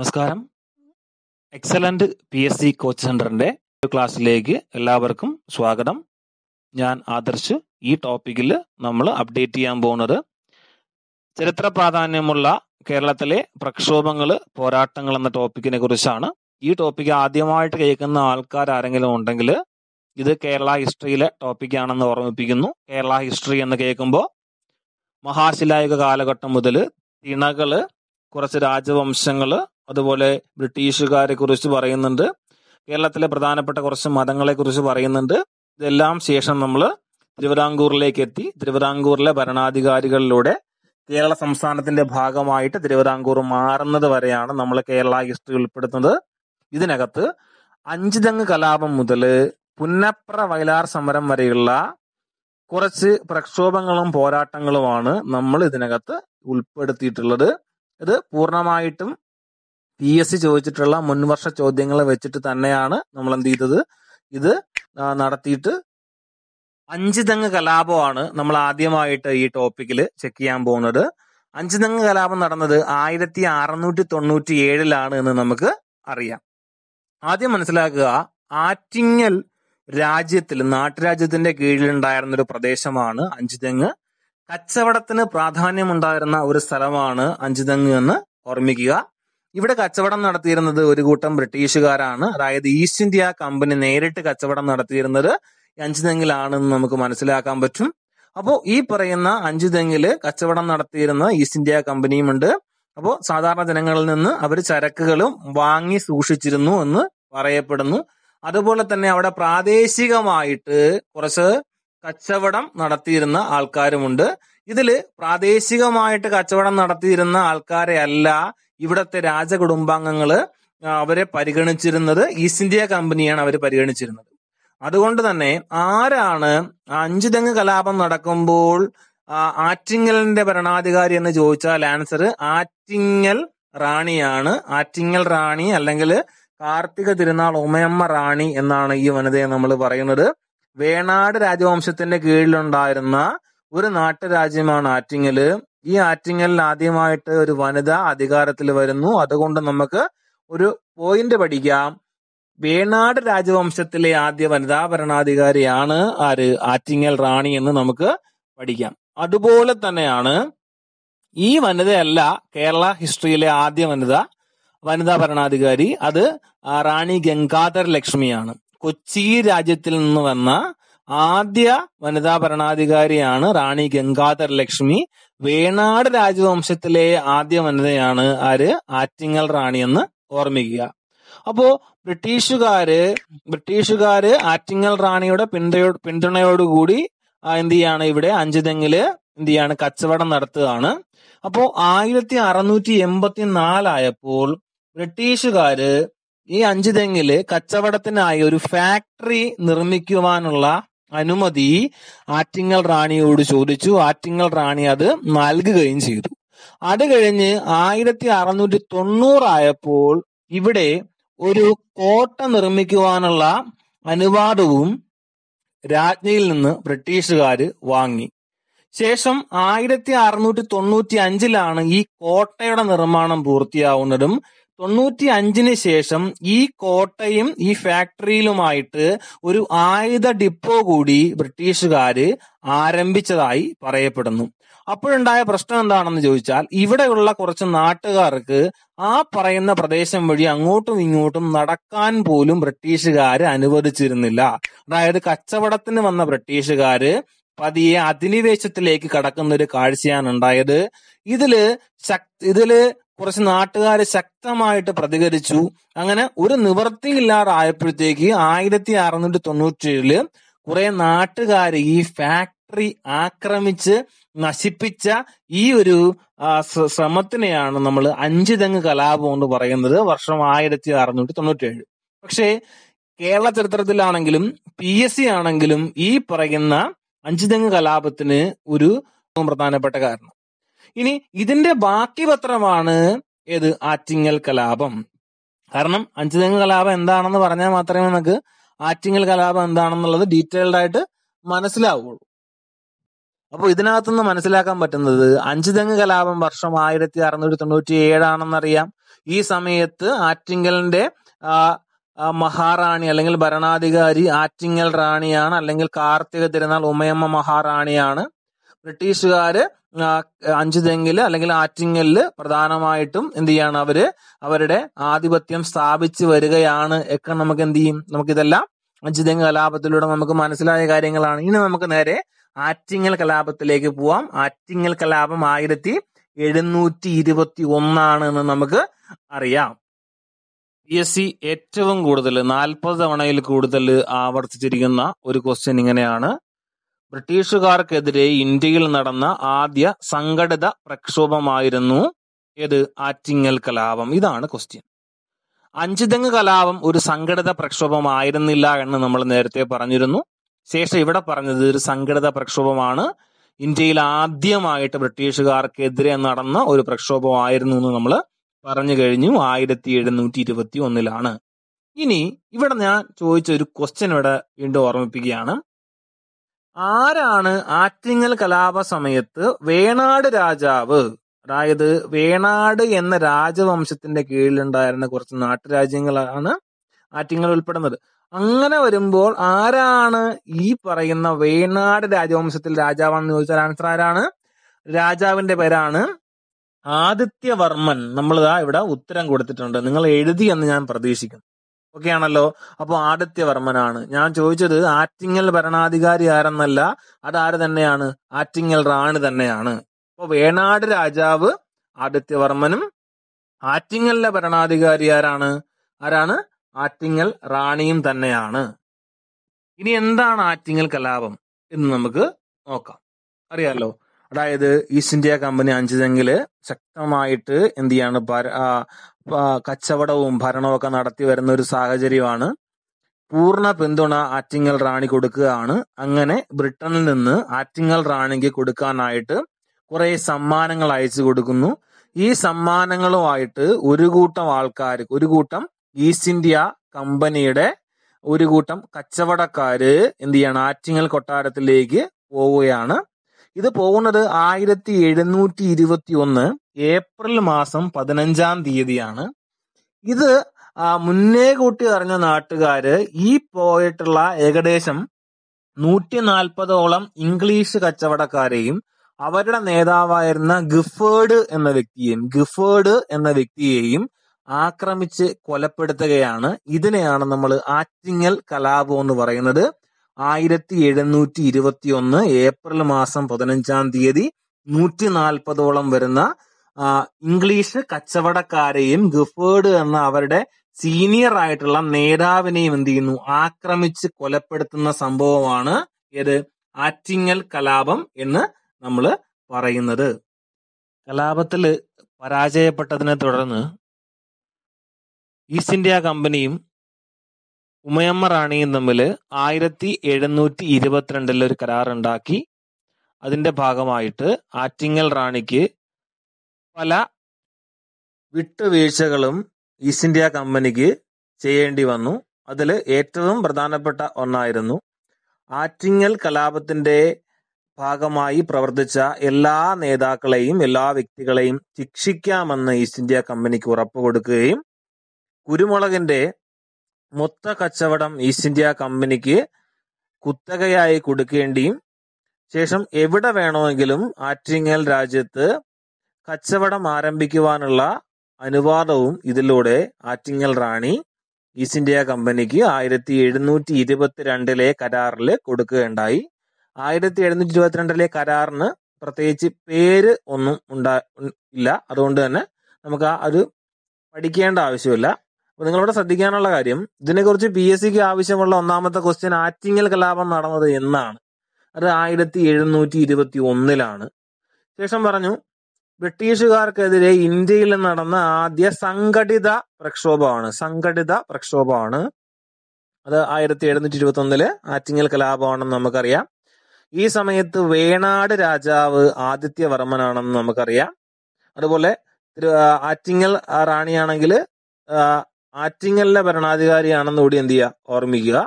നമസ്കാരം excellent P S C coach സെന്ററിന്റെ ക്ലാസ്സിലേക്ക് എല്ലാവർക്കും സ്വാഗതം ഞാൻ ആദർശ് ഈ ടോപ്പിക്കിൽ നമ്മൾ അപ്ഡേറ്റ് ചെയ്യാൻ പോകുന്നത് ചരിത്ര പ്രാധാന്യമുള്ള കേരളത്തിലെ പ്രക്ഷോഭങ്ങൾ പോരാട്ടങ്ങൾ എന്ന ടോപ്പിക്കിനെ കുറിച്ചാണ് ഈ ടോപ്പിക്ക് ആദ്യമായിട്ട് കേൾക്കുന്ന ആൾക്കാർ ആരെങ്കിലും ഉണ്ടെങ്കിൽ ഇത് കേരള ഹിസ്റ്ററിയിലെ ടോപ്പിക്കാണെന്ന് ഓർമ്മിപ്പിക്കുന്നു കേരള ഹിസ്റ്ററി എന്ന് കേൾക്കുമ്പോൾ മഹാശിലായുഗ കാലഘട്ടം മുതൽ തിണകള് കുറച്ച് രാജവംശങ്ങള് അതുപോലെ ബ്രിട്ടീഷുകാരെ കുറിച്ച് പറയുന്നുണ്ട് കേരളത്തിലെ പ്രധാനപ്പെട്ട കുറച്ച് മതങ്ങളെ കുറിച്ച് പറയുന്നുണ്ട് ഇതെല്ലാം ശേഷം നമ്മൾ തിരുവിതാംകൂറിലേക്ക് എത്തി തിരുവിതാംകൂറിലെ ഭരണാധികാരികളിലൂടെ കേരള സംസ്ഥാനത്തിന്റെ ഭാഗമായിട്ട് തിരുവിതാംകൂർ മാറുന്നത് വരെയാണ് നമ്മൾ കേരള ഹിസ്റ്ററി ഉൾപ്പെടുത്തുന്നത് ഇതിനകത്ത് അഞ്ചുതങ്ങ് കലാപം മുതൽ പുന്നപ്ര വയലാർ സമരം വരെയുള്ള കുറച്ച് പ്രക്ഷോഭങ്ങളും പോരാട്ടങ്ങളുമാണ് നമ്മൾ ഇതിനകത്ത് ഉൾപ്പെടുത്തിയിട്ടുള്ളത് ഇത് പൂർണ്ണമായിട്ടും പി എസ് സി ചോദിച്ചിട്ടുള്ള മുൻവർഷ ചോദ്യങ്ങൾ വെച്ചിട്ട് തന്നെയാണ് നമ്മൾ എന്ത് ചെയ്തത് ഇത് നടത്തിയിട്ട് അഞ്ചുതെങ്ങ് കലാപമാണ് നമ്മൾ ആദ്യമായിട്ട് ഈ ടോപ്പിക്കിൽ ചെക്ക് ചെയ്യാൻ പോകുന്നത് അഞ്ചുതെങ്ങ് കലാപം നടന്നത് ആയിരത്തി അറുന്നൂറ്റി തൊണ്ണൂറ്റി ഏഴിലാണ് എന്ന് നമുക്ക് അറിയാം ആദ്യം മനസ്സിലാക്കുക ആറ്റിങ്ങൽ രാജ്യത്തിൽ നാട്ടുരാജ്യത്തിന്റെ കീഴിലുണ്ടായിരുന്ന ഒരു പ്രദേശമാണ് അഞ്ചുതെങ്ങ് കച്ചവടത്തിന് പ്രാധാന്യമുണ്ടായിരുന്ന ഒരു സ്ഥലമാണ് അഞ്ചുതെങ്ങ് എന്ന് ഓർമ്മിക്കുക ഇവിടെ കച്ചവടം നടത്തിയിരുന്നത് ഒരു കൂട്ടം ബ്രിട്ടീഷുകാരാണ് അതായത് ഈസ്റ്റ് ഇന്ത്യ കമ്പനി നേരിട്ട് കച്ചവടം നടത്തിയിരുന്നത് അഞ്ചുതെങ്ങിലാണെന്ന് നമുക്ക് മനസ്സിലാക്കാൻ പറ്റും അപ്പോൾ ഈ പറയുന്ന അഞ്ചുതെങ്ങില് കച്ചവടം നടത്തിയിരുന്ന ഈസ്റ്റ് ഇന്ത്യ കമ്പനിയുമുണ്ട് അപ്പോൾ സാധാരണ ജനങ്ങളിൽ നിന്ന് അവർ ചരക്കുകളും വാങ്ങി സൂക്ഷിച്ചിരുന്നു എന്ന് പറയപ്പെടുന്നു അതുപോലെ തന്നെ അവിടെ പ്രാദേശികമായിട്ട് കുറച്ച് കച്ചവടം നടത്തിയിരുന്ന ആൾക്കാരുമുണ്ട് ഇതില് പ്രാദേശികമായിട്ട് കച്ചവടം നടത്തിയിരുന്ന ആൾക്കാരെ അല്ല ഇവിടത്തെ രാജകുടുംബാംഗങ്ങള് അവരെ പരിഗണിച്ചിരുന്നത് ഈസ്റ്റ് ഇന്ത്യ കമ്പനിയാണ് അവർ പരിഗണിച്ചിരുന്നത് അതുകൊണ്ട് തന്നെ ആരാണ് അഞ്ചു തെങ്ങ് കലാപം നടക്കുമ്പോൾ ആറ്റിങ്ങലിന്റെ ഭരണാധികാരി എന്ന് ചോദിച്ചാൽ ആൻസർ ആറ്റിങ്ങൽ റാണിയാണ് ആറ്റിങ്ങൽ റാണി അല്ലെങ്കിൽ കാർത്തിക തിരുനാൾ ഉമയമ്മ റാണി എന്നാണ് ഈ വനിതയെ നമ്മൾ പറയുന്നത് വേണാട് രാജവംശത്തിന്റെ കീഴിലുണ്ടായിരുന്ന ഒരു നാട്ടുരാജ്യമാണ് ആറ്റിങ്ങല് ഈ ആറ്റിങ്ങലിൽ ആദ്യമായിട്ട് ഒരു വനിത അധികാരത്തിൽ വരുന്നു അതുകൊണ്ട് നമുക്ക് ഒരു പോയിന്റ് പഠിക്കാം വേണാട് രാജവംശത്തിലെ ആദ്യ വനിതാ ഭരണാധികാരിയാണ് ആര് ആറ്റിങ്ങൽ റാണി എന്ന് നമുക്ക് പഠിക്കാം അതുപോലെ തന്നെയാണ് ഈ വനിതയല്ല കേരള ഹിസ്റ്ററിയിലെ ആദ്യ വനിത വനിതാ ഭരണാധികാരി അത് റാണി ഗംഗാധര ലക്ഷ്മിയാണ് കൊച്ചി രാജ്യത്തിൽ നിന്ന് വന്ന ആദ്യ വനിതാ ഭരണാധികാരിയാണ് റാണി ഗംഗാധർ ലക്ഷ്മി വേണാട് രാജവംശത്തിലെ ആദ്യ വനിതയാണ് ആര് ആറ്റിങ്ങൽ റാണി എന്ന് ഓർമ്മിക്കുക അപ്പോ ബ്രിട്ടീഷുകാര് ബ്രിട്ടീഷുകാര് ആറ്റിങ്ങൽ റാണിയുടെ പിന്തുണയോ പിന്തുണയോടുകൂടി എന്ത് ചെയ്യാണ് ഇവിടെ അഞ്ചുതെങ്ങില് എന്ത് ചെയ്യാണ് കച്ചവടം നടത്തുകയാണ് അപ്പോ ആയിരത്തി അറുന്നൂറ്റി എൺപത്തി നാലായപ്പോൾ ബ്രിട്ടീഷുകാര് ഈ അഞ്ചുതെങ്ങില് കച്ചവടത്തിനായി ഒരു ഫാക്ടറി നിർമ്മിക്കുവാനുള്ള അനുമതി ആറ്റിങ്ങൽ റാണിയോട് ചോദിച്ചു ആറ്റിങ്ങൽ റാണി അത് നൽകുകയും ചെയ്തു അത് കഴിഞ്ഞ് ആയിരത്തി അറുന്നൂറ്റി തൊണ്ണൂറായപ്പോൾ ഇവിടെ ഒരു കോട്ട നിർമ്മിക്കുവാനുള്ള അനുവാദവും രാജ്ഞിയിൽ നിന്ന് ബ്രിട്ടീഷുകാർ വാങ്ങി ശേഷം ആയിരത്തി അറുന്നൂറ്റി തൊണ്ണൂറ്റി അഞ്ചിലാണ് ഈ കോട്ടയുടെ നിർമ്മാണം പൂർത്തിയാവുന്നതും തൊണ്ണൂറ്റി അഞ്ചിന് ശേഷം ഈ കോട്ടയും ഈ ഫാക്ടറിയിലുമായിട്ട് ഒരു ആയുധ ഡിപ്പോ കൂടി ബ്രിട്ടീഷുകാര് ആരംഭിച്ചതായി പറയപ്പെടുന്നു അപ്പോഴുണ്ടായ പ്രശ്നം എന്താണെന്ന് ചോദിച്ചാൽ ഇവിടെയുള്ള കുറച്ച് നാട്ടുകാർക്ക് ആ പറയുന്ന പ്രദേശം വഴി അങ്ങോട്ടും ഇങ്ങോട്ടും നടക്കാൻ പോലും ബ്രിട്ടീഷുകാര് അനുവദിച്ചിരുന്നില്ല അതായത് കച്ചവടത്തിന് വന്ന ബ്രിട്ടീഷുകാര് പതിയെ അധിനിവേശത്തിലേക്ക് കടക്കുന്ന ഒരു കാഴ്ചയാണ് ഉണ്ടായത് ഇതില് ശക് ഇതില് കുറച്ച് നാട്ടുകാർ ശക്തമായിട്ട് പ്രതികരിച്ചു അങ്ങനെ ഒരു നിവർത്തിയില്ലാതായപ്പോഴത്തേക്ക് ആയിരത്തി അറുന്നൂറ്റി ഏഴില് കുറെ നാട്ടുകാർ ഈ ഫാക്ടറി ആക്രമിച്ച് നശിപ്പിച്ച ഈ ഒരു ശ്രമത്തിനെയാണ് നമ്മൾ തെങ്ങ് കലാപം എന്ന് പറയുന്നത് വർഷം ആയിരത്തി അറുന്നൂറ്റി ഏഴ് പക്ഷേ കേരള ചരിത്രത്തിലാണെങ്കിലും പി എസ് സി ആണെങ്കിലും ഈ പറയുന്ന തെങ്ങ് കലാപത്തിന് ഒരു പ്രധാനപ്പെട്ട കാരണം ഇനി ഇതിന്റെ ബാക്കി പത്രമാണ് ഏത് ആറ്റിങ്ങൽ കലാപം കാരണം തെങ്ങ് കലാപം എന്താണെന്ന് പറഞ്ഞാൽ മാത്രമേ നമുക്ക് ആറ്റിങ്ങൽ കലാപം എന്താണെന്നുള്ളത് ഡീറ്റെയിൽഡ് ആയിട്ട് മനസ്സിലാവുള്ളൂ അപ്പോൾ ഇതിനകത്തുനിന്ന് മനസ്സിലാക്കാൻ പറ്റുന്നത് തെങ്ങ് കലാപം വർഷം ആയിരത്തി അറുന്നൂറ്റി തൊണ്ണൂറ്റി ഏഴാണെന്നറിയാം ഈ സമയത്ത് ആറ്റിങ്ങലിന്റെ മഹാറാണി അല്ലെങ്കിൽ ഭരണാധികാരി ആറ്റിങ്ങൽ റാണിയാണ് അല്ലെങ്കിൽ കാർത്തിക തിരുനാൾ ഉമയമ്മ മഹാറാണിയാണ് ബ്രിട്ടീഷുകാര് അഞ്ച് തെങ്ങിൽ അല്ലെങ്കിൽ ആറ്റിങ്ങലില് പ്രധാനമായിട്ടും എന്ത് ചെയ്യാണ് അവര് അവരുടെ ആധിപത്യം സ്ഥാപിച്ചു വരികയാണ് ഒക്കെ നമുക്ക് എന്ത് ചെയ്യും നമുക്കിതെല്ലാം അഞ്ച് തെങ്ങ് കലാപത്തിലൂടെ നമുക്ക് മനസ്സിലായ കാര്യങ്ങളാണ് ഇനി നമുക്ക് നേരെ ആറ്റിങ്ങൽ കലാപത്തിലേക്ക് പോവാം ആറ്റിങ്ങൽ കലാപം ആയിരത്തി എഴുന്നൂറ്റി ഇരുപത്തി ഒന്നാണ് എന്ന് നമുക്ക് അറിയാം പി എസ് സി ഏറ്റവും കൂടുതൽ നാൽപ്പത് തവണയിൽ കൂടുതൽ ആവർത്തിച്ചിരിക്കുന്ന ഒരു ക്വസ്റ്റ്യൻ ഇങ്ങനെയാണ് ബ്രിട്ടീഷുകാർക്കെതിരെ ഇന്ത്യയിൽ നടന്ന ആദ്യ സംഘടിത പ്രക്ഷോഭമായിരുന്നു ഏത് ആറ്റിങ്ങൽ കലാപം ഇതാണ് ക്വസ്റ്റ്യൻ അഞ്ചുതെങ്ങ് കലാപം ഒരു സംഘടിത പ്രക്ഷോഭമായിരുന്നില്ല എന്ന് നമ്മൾ നേരത്തെ പറഞ്ഞിരുന്നു ശേഷം ഇവിടെ പറഞ്ഞത് ഒരു സംഘടിത പ്രക്ഷോഭമാണ് ഇന്ത്യയിൽ ആദ്യമായിട്ട് ബ്രിട്ടീഷുകാർക്കെതിരെ നടന്ന ഒരു പ്രക്ഷോഭമായിരുന്നു എന്ന് നമ്മൾ പറഞ്ഞു കഴിഞ്ഞു ആയിരത്തി എഴുന്നൂറ്റി ഇരുപത്തി ഒന്നിലാണ് ഇനി ഇവിടെ ഞാൻ ചോദിച്ച ഒരു ക്വസ്റ്റ്യൻ ഇവിടെ വീണ്ടും ഓർമ്മിപ്പിക്കുകയാണ് ആരാണ് ആറ്റിങ്ങൽ കലാപ സമയത്ത് വേണാട് രാജാവ് അതായത് വേണാട് എന്ന രാജവംശത്തിന്റെ കീഴിലുണ്ടായിരുന്ന കുറച്ച് നാട്ടുരാജ്യങ്ങളാണ് ആറ്റിങ്ങൽ ഉൾപ്പെടുന്നത് അങ്ങനെ വരുമ്പോൾ ആരാണ് ഈ പറയുന്ന വേണാട് രാജവംശത്തിൽ രാജാവാണെന്ന് ചോദിച്ചാൽ ആൻസർ ആരാണ് രാജാവിന്റെ പേരാണ് ആദിത്യവർമ്മൻ നമ്മളിതാ ഇവിടെ ഉത്തരം കൊടുത്തിട്ടുണ്ട് നിങ്ങൾ എഴുതി എന്ന് ഞാൻ പ്രതീക്ഷിക്കുന്നു ഒക്കെയാണല്ലോ അപ്പോൾ ആദിത്യവർമ്മനാണ് ഞാൻ ചോദിച്ചത് ആറ്റിങ്ങൽ ഭരണാധികാരി ആരെന്നല്ല അതാര് തന്നെയാണ് ആറ്റിങ്ങൽ റാണി തന്നെയാണ് അപ്പോൾ വേണാട് രാജാവ് ആദിത്യവർമ്മനും ആറ്റിങ്ങലിലെ ഭരണാധികാരി ആരാണ് ആരാണ് ആറ്റിങ്ങൽ റാണിയും തന്നെയാണ് ഇനി എന്താണ് ആറ്റിങ്ങൽ കലാപം എന്ന് നമുക്ക് നോക്കാം അറിയാലോ അതായത് ഈസ്റ്റ് ഇന്ത്യ കമ്പനി അഞ്ചിതെങ്കിൽ ശക്തമായിട്ട് എന്ത് ചെയ്യാണ് കച്ചവടവും ഭരണവും നടത്തി വരുന്ന ഒരു സാഹചര്യമാണ് പൂർണ്ണ പിന്തുണ ആറ്റിങ്ങൽ റാണി കൊടുക്കുകയാണ് അങ്ങനെ ബ്രിട്ടനിൽ നിന്ന് ആറ്റിങ്ങൽ റാണിക്ക് കൊടുക്കാനായിട്ട് കുറെ സമ്മാനങ്ങൾ അയച്ചു കൊടുക്കുന്നു ഈ സമ്മാനങ്ങളുമായിട്ട് ഒരു കൂട്ടം ആൾക്കാർ ഒരു കൂട്ടം ഈസ്റ്റ് ഇന്ത്യ കമ്പനിയുടെ ഒരു കൂട്ടം കച്ചവടക്കാര് എന്ത് ചെയ്യാണ് ആറ്റിങ്ങൽ കൊട്ടാരത്തിലേക്ക് പോവുകയാണ് ഇത് പോകുന്നത് ആയിരത്തി എഴുന്നൂറ്റി ഇരുപത്തി ഒന്ന് ഏപ്രിൽ മാസം പതിനഞ്ചാം തീയതിയാണ് ഇത് മുന്നേ കൂട്ടി അറിഞ്ഞ നാട്ടുകാര് ഈ പോയിട്ടുള്ള ഏകദേശം നൂറ്റി നാൽപ്പതോളം ഇംഗ്ലീഷ് കച്ചവടക്കാരെയും അവരുടെ നേതാവായിരുന്ന ഗിഫേർഡ് എന്ന വ്യക്തിയെയും ഗിഫേർഡ് എന്ന വ്യക്തിയെയും ആക്രമിച്ച് കൊലപ്പെടുത്തുകയാണ് ഇതിനെയാണ് നമ്മൾ ആറ്റിങ്ങൽ കലാപം എന്ന് പറയുന്നത് ആയിരത്തി എഴുന്നൂറ്റി ഒന്ന് ഏപ്രിൽ മാസം പതിനഞ്ചാം തീയതി നൂറ്റി നാൽപ്പതോളം വരുന്ന ഇംഗ്ലീഷ് കച്ചവടക്കാരെയും ഗിഫേർഡ് എന്ന അവരുടെ സീനിയർ ആയിട്ടുള്ള നേതാവിനെയും എന്ത് ചെയ്യുന്നു ആക്രമിച്ച് കൊലപ്പെടുത്തുന്ന സംഭവമാണ് ഏത് ആറ്റിങ്ങൽ കലാപം എന്ന് നമ്മൾ പറയുന്നത് കലാപത്തിൽ പരാജയപ്പെട്ടതിനെ തുടർന്ന് ഈസ്റ്റ് ഇന്ത്യ കമ്പനിയും ഉമയമ്മ റാണിയും തമ്മിൽ ആയിരത്തി എഴുന്നൂറ്റി ഇരുപത്തിരണ്ടിൽ ഒരു കരാറുണ്ടാക്കി അതിന്റെ ഭാഗമായിട്ട് ആറ്റിങ്ങൽ റാണിക്ക് പല വിട്ടുവീഴ്ചകളും ഈസ്റ്റ് ഇന്ത്യ കമ്പനിക്ക് ചെയ്യേണ്ടി വന്നു അതിൽ ഏറ്റവും പ്രധാനപ്പെട്ട ഒന്നായിരുന്നു ആറ്റിങ്ങൽ കലാപത്തിന്റെ ഭാഗമായി പ്രവർത്തിച്ച എല്ലാ നേതാക്കളെയും എല്ലാ വ്യക്തികളെയും ശിക്ഷിക്കാമെന്ന് ഈസ്റ്റ് ഇന്ത്യ കമ്പനിക്ക് ഉറപ്പ് കൊടുക്കുകയും കുരുമുളകിന്റെ മൊത്ത കച്ചവടം ഈസ്റ്റ് ഇന്ത്യ കമ്പനിക്ക് കുത്തകയായി കൊടുക്കേണ്ടിയും ശേഷം എവിടെ വേണമെങ്കിലും ആറ്റിങ്ങൽ രാജ്യത്ത് കച്ചവടം ആരംഭിക്കുവാനുള്ള അനുവാദവും ഇതിലൂടെ ആറ്റിങ്ങൽ റാണി ഈസ്റ്റ് ഇന്ത്യ കമ്പനിക്ക് ആയിരത്തി എഴുന്നൂറ്റി ഇരുപത്തിരണ്ടിലെ കരാറിൽ കൊടുക്കുകയുണ്ടായി ആയിരത്തി എഴുന്നൂറ്റി ഇരുപത്തിരണ്ടിലെ കരാറിന് പ്രത്യേകിച്ച് പേര് ഒന്നും ഉണ്ടാ ഇല്ല അതുകൊണ്ട് തന്നെ നമുക്ക് ആ ഒരു പഠിക്കേണ്ട ആവശ്യമില്ല നിങ്ങളിവിടെ ശ്രദ്ധിക്കാനുള്ള കാര്യം ഇതിനെക്കുറിച്ച് പി എസ് സിക്ക് ആവശ്യമുള്ള ഒന്നാമത്തെ ക്വസ്റ്റ്യൻ ആറ്റിങ്ങൽ കലാപം നടന്നത് എന്നാണ് അത് ആയിരത്തി എഴുന്നൂറ്റി ഇരുപത്തി ഒന്നിലാണ് ശേഷം പറഞ്ഞു ബ്രിട്ടീഷുകാർക്കെതിരെ ഇന്ത്യയിൽ നടന്ന ആദ്യ സംഘടിത പ്രക്ഷോഭമാണ് സംഘടിത പ്രക്ഷോഭമാണ് അത് ആയിരത്തി എഴുന്നൂറ്റി ഇരുപത്തി ഒന്നില് ആറ്റിങ്ങൽ കലാപമാണെന്ന് നമുക്കറിയാം ഈ സമയത്ത് വേണാട് രാജാവ് ആദിത്യവർമ്മനാണെന്ന് നമുക്കറിയാം അതുപോലെ ആറ്റിങ്ങൽ റാണിയാണെങ്കിൽ ആറ്റിങ്ങലിലെ ഭരണാധികാരിയാണെന്ന് കൂടി എന്ത് ചെയ്യുക ഓർമ്മിക്കുക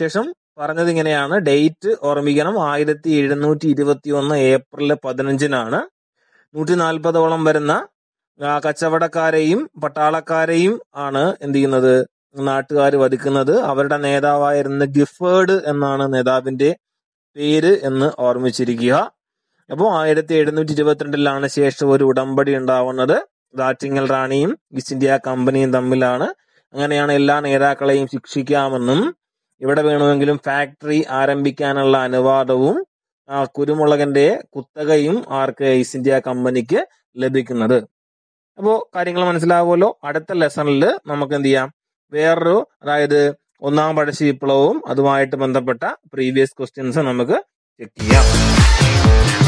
ശേഷം പറഞ്ഞത് ഇങ്ങനെയാണ് ഡേറ്റ് ഓർമ്മിക്കണം ആയിരത്തി എഴുന്നൂറ്റി ഇരുപത്തി ഒന്ന് ഏപ്രിൽ പതിനഞ്ചിനാണ് നൂറ്റി നാൽപ്പതോളം വരുന്ന കച്ചവടക്കാരെയും പട്ടാളക്കാരെയും ആണ് എന്ത് ചെയ്യുന്നത് നാട്ടുകാർ വധിക്കുന്നത് അവരുടെ നേതാവായിരുന്ന ഗിഫേർഡ് എന്നാണ് നേതാവിന്റെ പേര് എന്ന് ഓർമ്മിച്ചിരിക്കുക അപ്പോൾ ആയിരത്തി എഴുന്നൂറ്റി ഇരുപത്തിരണ്ടിലാണ് ശേഷം ഒരു ഉടമ്പടി ഉണ്ടാവുന്നത് ആറ്റിങ്ങൽ റാണിയും ഈസ്റ്റ് ഇന്ത്യ കമ്പനിയും തമ്മിലാണ് അങ്ങനെയാണ് എല്ലാ നേതാക്കളെയും ശിക്ഷിക്കാമെന്നും ഇവിടെ വേണമെങ്കിലും ഫാക്ടറി ആരംഭിക്കാനുള്ള അനുവാദവും ആ കുരുമുളകന്റെ കുത്തകയും ആർക്ക് ഈസ്റ്റ് ഇന്ത്യ കമ്പനിക്ക് ലഭിക്കുന്നത് അപ്പോൾ കാര്യങ്ങൾ മനസ്സിലാവുമല്ലോ അടുത്ത ലെസണിൽ നമുക്ക് എന്ത് ചെയ്യാം വേറൊരു അതായത് ഒന്നാം പഴശ്ശി വിപ്ലവവും അതുമായിട്ട് ബന്ധപ്പെട്ട പ്രീവിയസ് ക്വസ്റ്റ്യൻസ് നമുക്ക് ചെക്ക് ചെയ്യാം